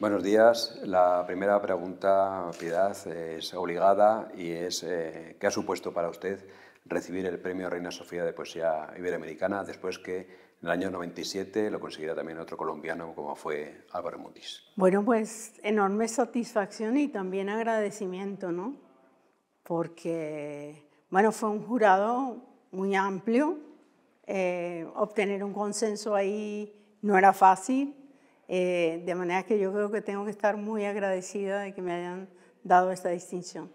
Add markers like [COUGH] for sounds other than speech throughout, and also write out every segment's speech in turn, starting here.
Buenos días. La primera pregunta, Piedad, es obligada y es eh, ¿qué ha supuesto para usted recibir el premio Reina Sofía de Poesía Iberoamericana después que en el año 97 lo consiguiera también otro colombiano como fue Álvaro Mutis? Bueno, pues enorme satisfacción y también agradecimiento, ¿no? Porque, bueno, fue un jurado muy amplio, eh, obtener un consenso ahí no era fácil eh, de manera que yo creo que tengo que estar muy agradecida de que me hayan dado esta distinción.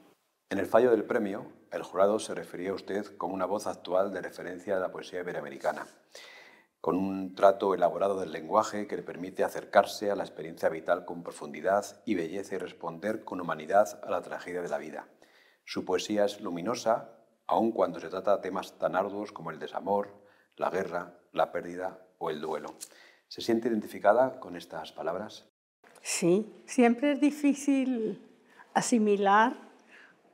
En el fallo del premio, el jurado se refería a usted como una voz actual de referencia a la poesía iberoamericana, con un trato elaborado del lenguaje que le permite acercarse a la experiencia vital con profundidad y belleza y responder con humanidad a la tragedia de la vida. Su poesía es luminosa, aun cuando se trata de temas tan arduos como el desamor, la guerra, la pérdida o el duelo. ¿Se siente identificada con estas palabras? Sí, siempre es difícil asimilar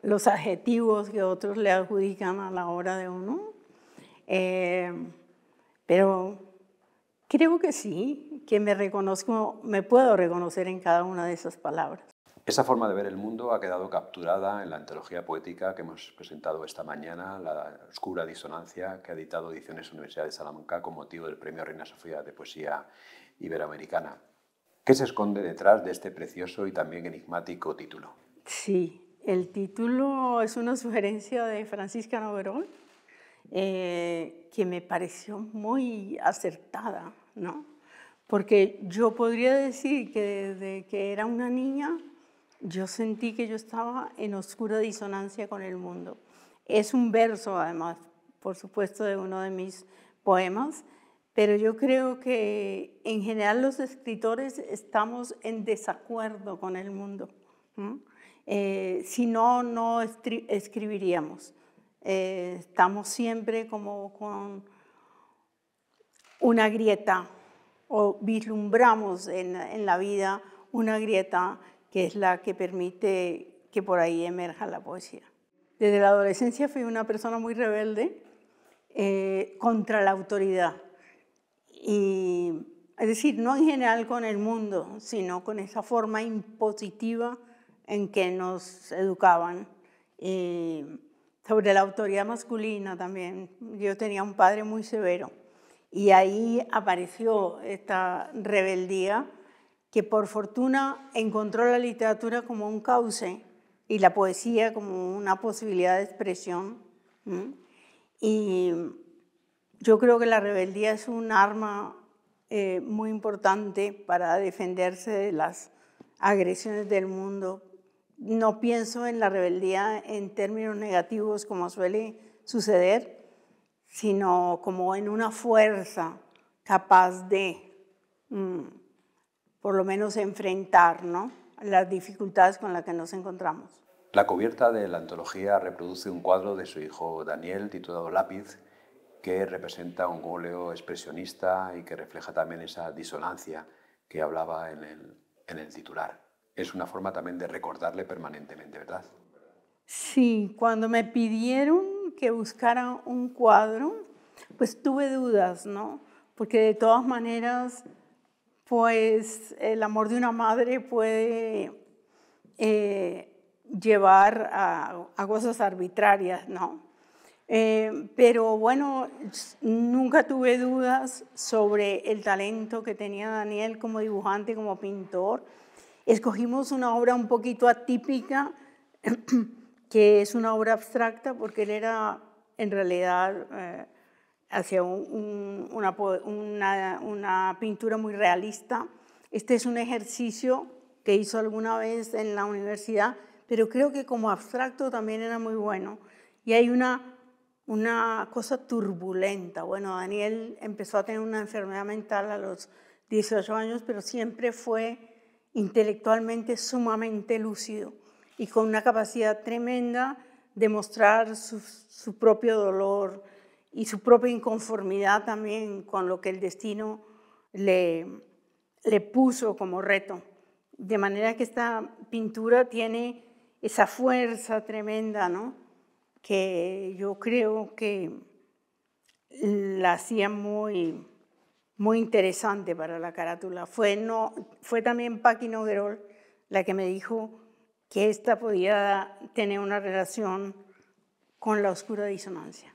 los adjetivos que otros le adjudican a la hora de uno, eh, pero creo que sí, que me reconozco, me puedo reconocer en cada una de esas palabras. Esa forma de ver el mundo ha quedado capturada en la antología poética que hemos presentado esta mañana, La Oscura Disonancia, que ha editado Ediciones Universidad de Salamanca con motivo del Premio Reina Sofía de Poesía Iberoamericana. ¿Qué se esconde detrás de este precioso y también enigmático título? Sí, el título es una sugerencia de Francisca Noverón eh, que me pareció muy acertada, ¿no? Porque yo podría decir que desde que era una niña yo sentí que yo estaba en oscura disonancia con el mundo. Es un verso, además, por supuesto, de uno de mis poemas, pero yo creo que en general los escritores estamos en desacuerdo con el mundo. Eh, si no, no escribiríamos. Eh, estamos siempre como con una grieta o vislumbramos en la vida una grieta que es la que permite que por ahí emerja la poesía. Desde la adolescencia fui una persona muy rebelde eh, contra la autoridad. Y, es decir, no en general con el mundo, sino con esa forma impositiva en que nos educaban. sobre la autoridad masculina también. Yo tenía un padre muy severo y ahí apareció esta rebeldía que por fortuna encontró la literatura como un cauce y la poesía como una posibilidad de expresión. Y yo creo que la rebeldía es un arma eh, muy importante para defenderse de las agresiones del mundo. No pienso en la rebeldía en términos negativos como suele suceder, sino como en una fuerza capaz de por lo menos enfrentar las dificultades con las que nos encontramos. La cubierta de la antología reproduce un cuadro de su hijo Daniel titulado Lápiz, que representa un óleo expresionista y que refleja también esa disonancia que hablaba en el, en el titular. Es una forma también de recordarle permanentemente, ¿verdad? Sí, cuando me pidieron que buscara un cuadro, pues tuve dudas, ¿no? Porque de todas maneras pues el amor de una madre puede eh, llevar a, cosas arbitrarias, ¿no? Eh, pero bueno, nunca tuve dudas sobre el talento que tenía Daniel como dibujante, como pintor. Escogimos una obra un poquito atípica, [CLEARS THROAT] que es una obra abstracta, porque él era en realidad eh, hacia una, pintura muy realista. Este es un ejercicio que hizo alguna vez en la universidad, pero creo que como abstracto también era muy bueno. Y hay una, cosa turbulenta. Bueno, Daniel empezó a tener una enfermedad mental a los 18 años, pero siempre fue intelectualmente sumamente lúcido y con una capacidad tremenda de mostrar su propio dolor, y su propia inconformidad también con lo que el destino le, le puso como reto. De manera que esta pintura tiene esa fuerza tremenda, ¿no? Que yo creo que la hacía muy, muy interesante para la carátula. Fue, no, fue también Paqui Noguerol la que me dijo que esta podía tener una relación con la oscura disonancia.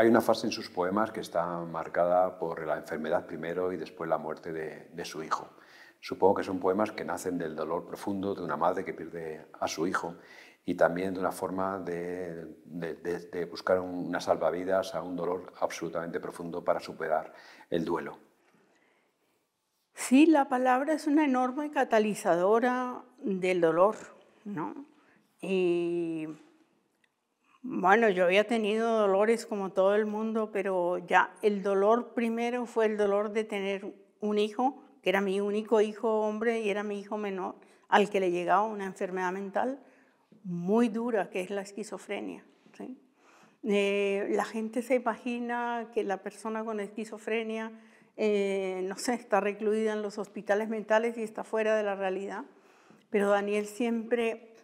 Hay una fase en sus poemas que está marcada por la enfermedad primero y después la muerte de, su hijo. Supongo que son poemas que nacen del dolor profundo de una madre que pierde a su hijo y también de una forma de, buscar una salvavidas a un dolor absolutamente profundo para superar el duelo. Sí, la palabra es una enorme catalizadora del dolor, ¿no? Y bueno, yo había tenido dolores como todo el mundo, pero ya el dolor primero fue el dolor de tener un hijo, que era mi único hijo hombre y era mi hijo menor, al que le llegaba una enfermedad mental muy dura, que es la esquizofrenia. Eh, la gente se imagina que la persona con esquizofrenia, eh, no sé, está recluida en los hospitales mentales y está fuera de la realidad, pero Daniel siempre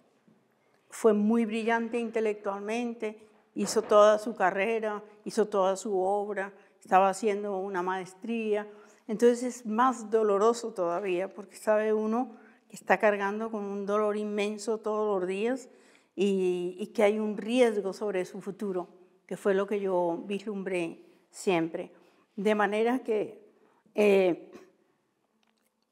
fue muy brillante intelectualmente, hizo toda su carrera, hizo toda su obra, estaba haciendo una maestría. Entonces es más doloroso todavía porque sabe uno que está cargando con un dolor inmenso todos los días y, que hay un riesgo sobre su futuro, que fue lo que yo vislumbré siempre. De manera que eh,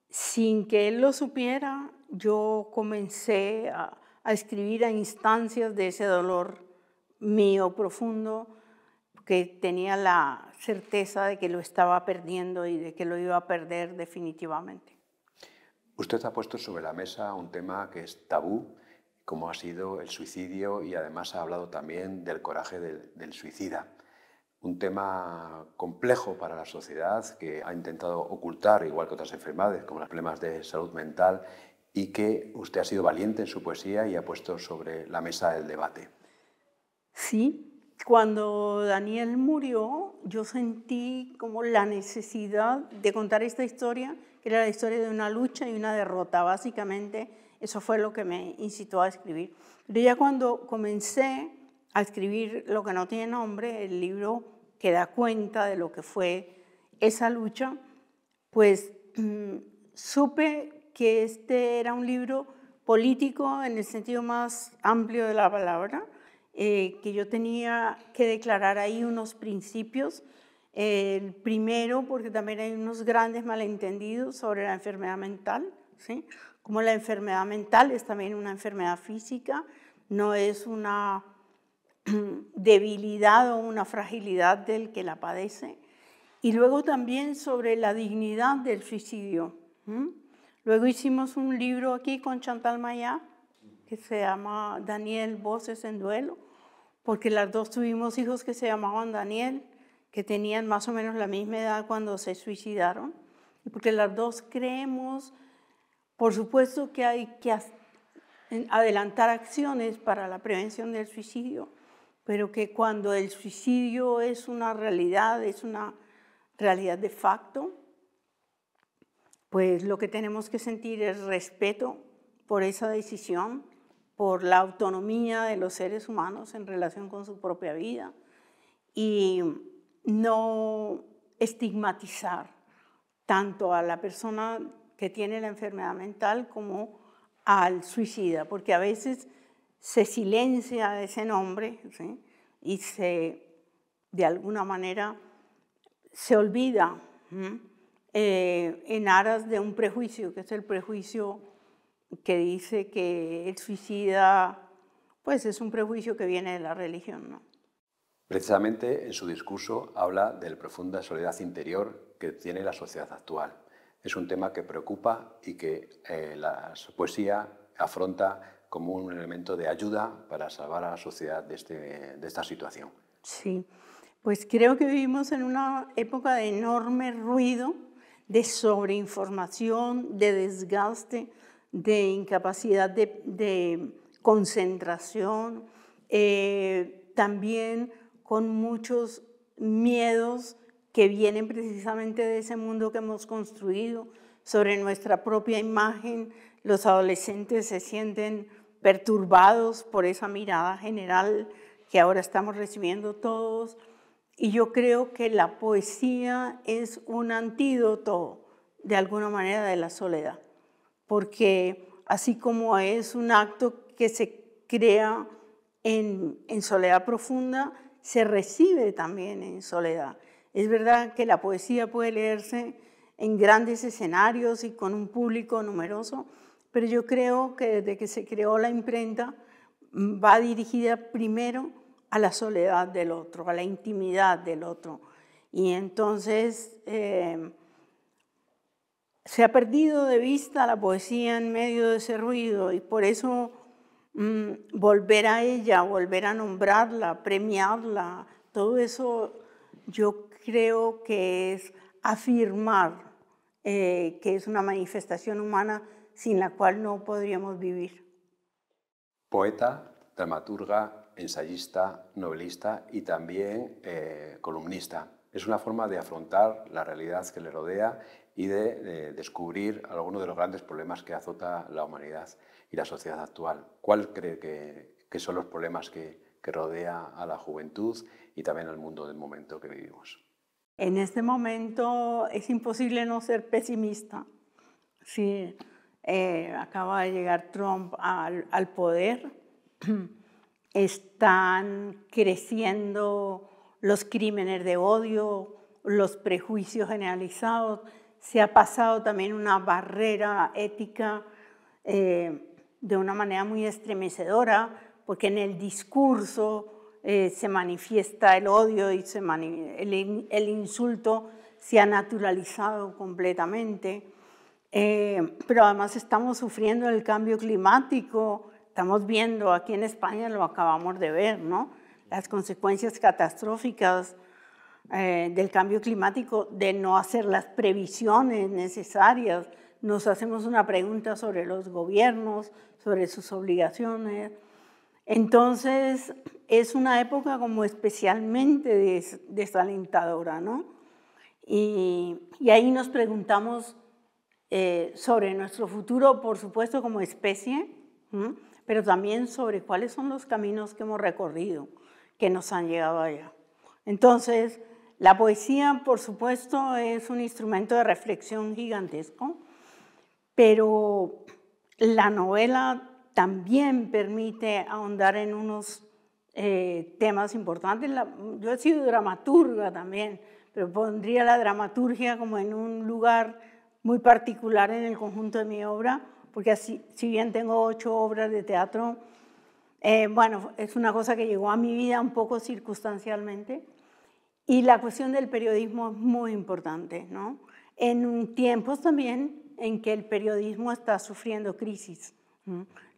sin que él lo supiera, yo comencé a, a escribir a instancias de ese dolor mío profundo, que tenía la certeza de que lo estaba perdiendo y de que lo iba a perder definitivamente. Usted ha puesto sobre la mesa un tema que es tabú, como ha sido el suicidio, y además ha hablado también del coraje del, suicida. Un tema complejo para la sociedad que ha intentado ocultar, igual que otras enfermedades, como los problemas de salud mental, y que usted ha sido valiente en su poesía y ha puesto sobre la mesa el debate. Sí, cuando Daniel murió, yo sentí como la necesidad de contar esta historia, que era la historia de una lucha y una derrota, básicamente. Eso fue lo que me incitó a escribir. Pero ya cuando comencé a escribir Lo que no tiene nombre, el libro que da cuenta de lo que fue esa lucha, pues mm, supe que este era un libro político en el sentido más amplio de la palabra, eh, que yo tenía que declarar ahí unos principios. el primero, porque también hay unos grandes malentendidos sobre la enfermedad mental, ¿sí? como la enfermedad mental es también una enfermedad física, no es una [CLEARS THROAT] debilidad o una fragilidad del que la padece. Y luego también sobre la dignidad del suicidio. Luego hicimos un libro aquí con Chantal Maya que se llama Daniel Voces en Duelo, porque las dos tuvimos hijos que se llamaban Daniel, que tenían más o menos la misma edad cuando se suicidaron, y porque las dos creemos, por supuesto que hay que adelantar acciones para la prevención del suicidio, pero que cuando el suicidio es una realidad, es una realidad de facto, pues lo que tenemos que sentir es respeto por esa decisión, por la autonomía de los seres humanos en relación con su propia vida y no estigmatizar tanto a la persona que tiene la enfermedad mental como al suicida, porque a veces se silencia ese nombre y se, de alguna manera, se olvida. Eh, en aras de un prejuicio, que es el prejuicio que dice que el suicida, pues es un prejuicio que viene de la religión. ¿no? Precisamente en su discurso habla de la profunda soledad interior que tiene la sociedad actual. Es un tema que preocupa y que eh, la poesía afronta como un elemento de ayuda para salvar a la sociedad de, este, de esta situación. Sí, pues creo que vivimos en una época de enorme ruido, de sobreinformación, de desgaste, de incapacidad de, concentración, eh, también con muchos miedos que vienen precisamente de ese mundo que hemos construido sobre nuestra propia imagen. Los adolescentes se sienten perturbados por esa mirada general que ahora estamos recibiendo todos y yo creo que la poesía es un antídoto, de alguna manera, de la soledad, porque así como es un acto que se crea en, soledad profunda, se recibe también en soledad. Es verdad que la poesía puede leerse en grandes escenarios y con un público numeroso, pero yo creo que desde que se creó la imprenta mm, va dirigida primero a la soledad del otro, a la intimidad del otro. Y entonces eh, se ha perdido de vista la poesía en medio de ese ruido y por eso mm, volver a ella, volver a nombrarla, premiarla, todo eso yo creo que es afirmar eh, que es una manifestación humana sin la cual no podríamos vivir. Poeta, dramaturga, ensayista, novelista y también eh, columnista. Es una forma de afrontar la realidad que le rodea y de, descubrir algunos de los grandes problemas que azota la humanidad y la sociedad actual. ¿Cuál cree que, son los problemas que, rodea a la juventud y también al mundo del momento que vivimos? En este momento es imposible no ser pesimista. Sí, eh, acaba de llegar Trump al, al poder. [CLEARS THROAT] están creciendo los crímenes de odio, los prejuicios generalizados, se ha pasado también una barrera ética eh, de una manera muy estremecedora, porque en el discurso eh, se manifiesta el odio y el, insulto se ha naturalizado completamente. Eh, pero además estamos sufriendo el cambio climático, estamos viendo aquí en España, lo acabamos de ver, ¿no? Las consecuencias catastróficas eh, del cambio climático, de no hacer las previsiones necesarias. Nos hacemos una pregunta sobre los gobiernos, sobre sus obligaciones. Entonces, es una época como especialmente desalentadora, ¿no? Y, ahí nos preguntamos eh, sobre nuestro futuro, por supuesto, como especie. ¿no? pero también sobre cuáles son los caminos que hemos recorrido, que nos han llegado allá. Entonces, la poesía, por supuesto, es un instrumento de reflexión gigantesco, pero la novela también permite ahondar en unos eh, temas importantes. yo he sido dramaturga también, pero pondría la dramaturgia como en un lugar muy particular en el conjunto de mi obra, porque así, si bien tengo ocho obras de teatro, eh, bueno, es una cosa que llegó a mi vida un poco circunstancialmente. Y la cuestión del periodismo es muy importante, ¿no? En tiempos también en que el periodismo está sufriendo crisis.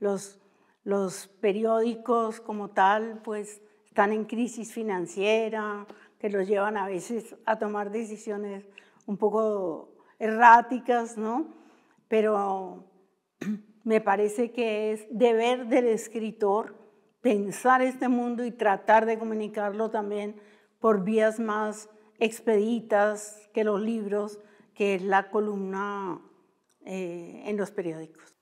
Los, los periódicos como tal, pues, están en crisis financiera, que los llevan a veces a tomar decisiones un poco erráticas, ¿no? Pero me parece que es deber del escritor pensar este mundo y tratar de comunicarlo también por vías más expeditas que los libros, que es la columna eh, en los periódicos.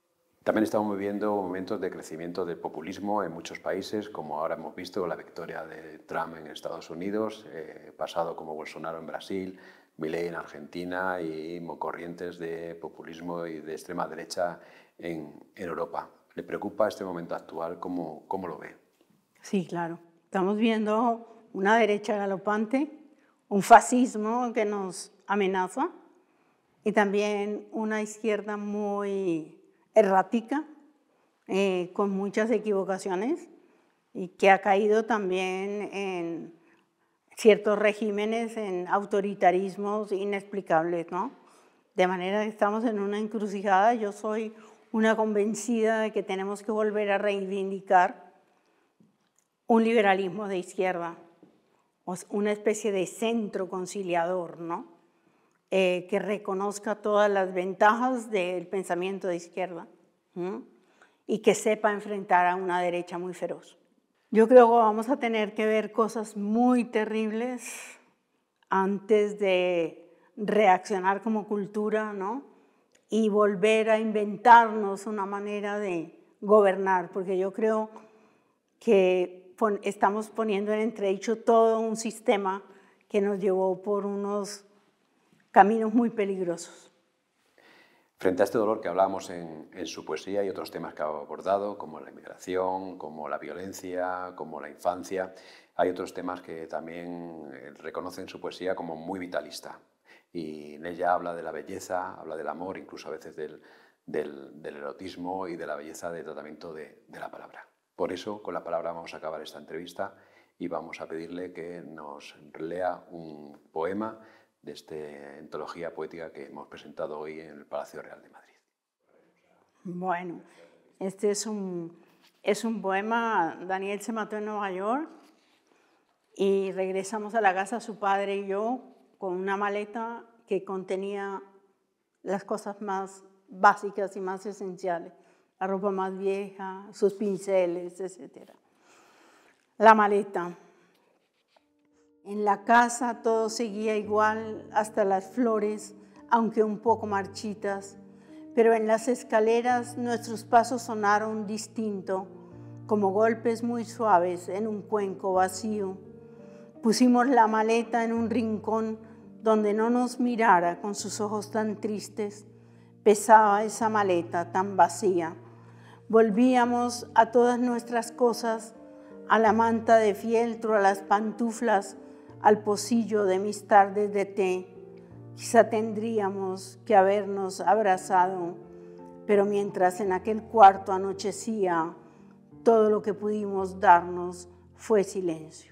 También estamos viviendo momentos de crecimiento del populismo en muchos países, como ahora hemos visto la victoria de Trump en Estados Unidos, eh, pasado como Bolsonaro en Brasil, Milei en Argentina y corrientes de populismo y de extrema derecha en, Europa. ¿Le preocupa este momento actual? ¿Cómo, ¿Cómo lo ve? Sí, claro. Estamos viendo una derecha galopante, un fascismo que nos amenaza y también una izquierda muy errática, eh, con muchas equivocaciones y que ha caído también en ciertos regímenes en autoritarismos inexplicables, ¿no? De manera que estamos en una encrucijada, yo soy una convencida de que tenemos que volver a reivindicar un liberalismo de izquierda, una especie de centro conciliador, ¿no? Eh, que reconozca todas las ventajas del pensamiento de izquierda y que sepa enfrentar a una derecha muy feroz. Yo creo que vamos a tener que ver cosas muy terribles antes de reaccionar como cultura, ¿no? Y volver a inventarnos una manera de gobernar, porque yo creo que estamos poniendo en entredicho todo un sistema que nos llevó por unos caminos muy peligrosos. Frente a este dolor que hablábamos en, su poesía y otros temas que ha abordado, como la inmigración, como la violencia, como la infancia, hay otros temas que también eh, reconoce en su poesía como muy vitalista. Y en ella habla de la belleza, habla del amor, incluso a veces del, erotismo y de la belleza del tratamiento de, de la palabra. Por eso, con la palabra vamos a acabar esta entrevista y vamos a pedirle que nos lea un poema de esta antología poética que hemos presentado hoy en el Palacio Real de Madrid. Bueno, este es un, es un poema, Daniel se mató en Nueva York y regresamos a la casa su padre y yo con una maleta que contenía las cosas más básicas y más esenciales, la ropa más vieja, sus pinceles, etc. La maleta. En la casa todo seguía igual, hasta las flores, aunque un poco marchitas, pero en las escaleras nuestros pasos sonaron distinto, como golpes muy suaves en un cuenco vacío. Pusimos la maleta en un rincón donde no nos mirara con sus ojos tan tristes. Pesaba esa maleta tan vacía. Volvíamos a todas nuestras cosas, a la manta de fieltro, a las pantuflas, al pocillo de mis tardes de té. Quizá tendríamos que habernos abrazado, pero mientras en aquel cuarto anochecía, todo lo que pudimos darnos fue silencio.